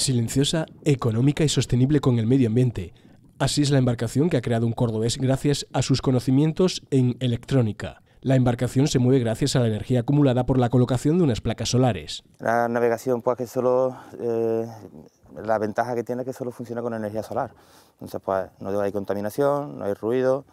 silenciosa, económica y sostenible con el medio ambiente. Así es la embarcación que ha creado un cordobés gracias a sus conocimientos en electrónica. La embarcación se mueve gracias a la energía acumulada por la colocación de unas placas solares. La navegación, pues que solo, eh, la ventaja que tiene es que solo funciona con energía solar. Entonces, pues no hay contaminación, no hay ruido,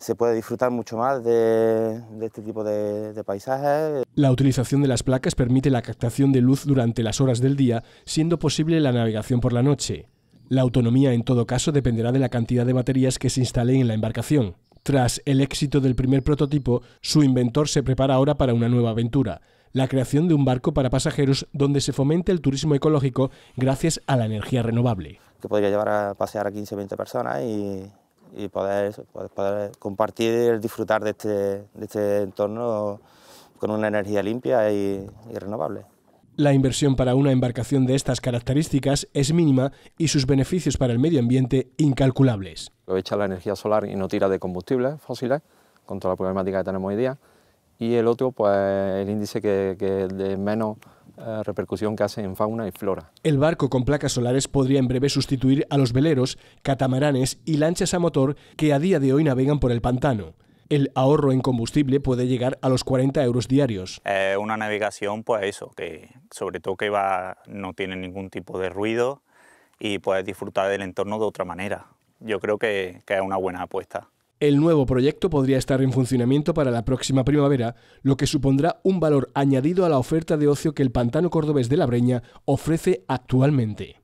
se puede disfrutar mucho más de, este tipo de, paisajes. La utilización de las placas permite la captación de luz durante las horas del día, siendo posible la navegación por la noche. La autonomía en todo caso dependerá de la cantidad de baterías que se instalen en la embarcación. Tras el éxito del primer prototipo, su inventor se prepara ahora para una nueva aventura, la creación de un barco para pasajeros donde se fomente el turismo ecológico gracias a la energía renovable. Que podría llevar a pasear a 15 o 20 personas y, y poder, pues, poder compartir, disfrutar de este, de este entorno con una energía limpia y, renovable. La inversión para una embarcación de estas características es mínima y sus beneficios para el medio ambiente incalculables. Aprovecha la energía solar y no tira de combustibles fósiles, con toda la problemática que tenemos hoy día. Y el otro, pues el índice que, que de menos eh, repercusión que hace en fauna y flora. El barco con placas solares podría en breve sustituir a los veleros, catamaranes y lanchas a motor que a día de hoy navegan por el pantano. El ahorro en combustible puede llegar a los 40 euros diarios. Eh, una navegación, pues eso, que sobre todo que va, no tiene ningún tipo de ruido y puedes disfrutar del entorno de otra manera. Yo creo que, que es una buena apuesta. El nuevo proyecto podría estar en funcionamiento para la próxima primavera, lo que supondrá un valor añadido a la oferta de ocio que el pantano cordobés de la Breña ofrece actualmente.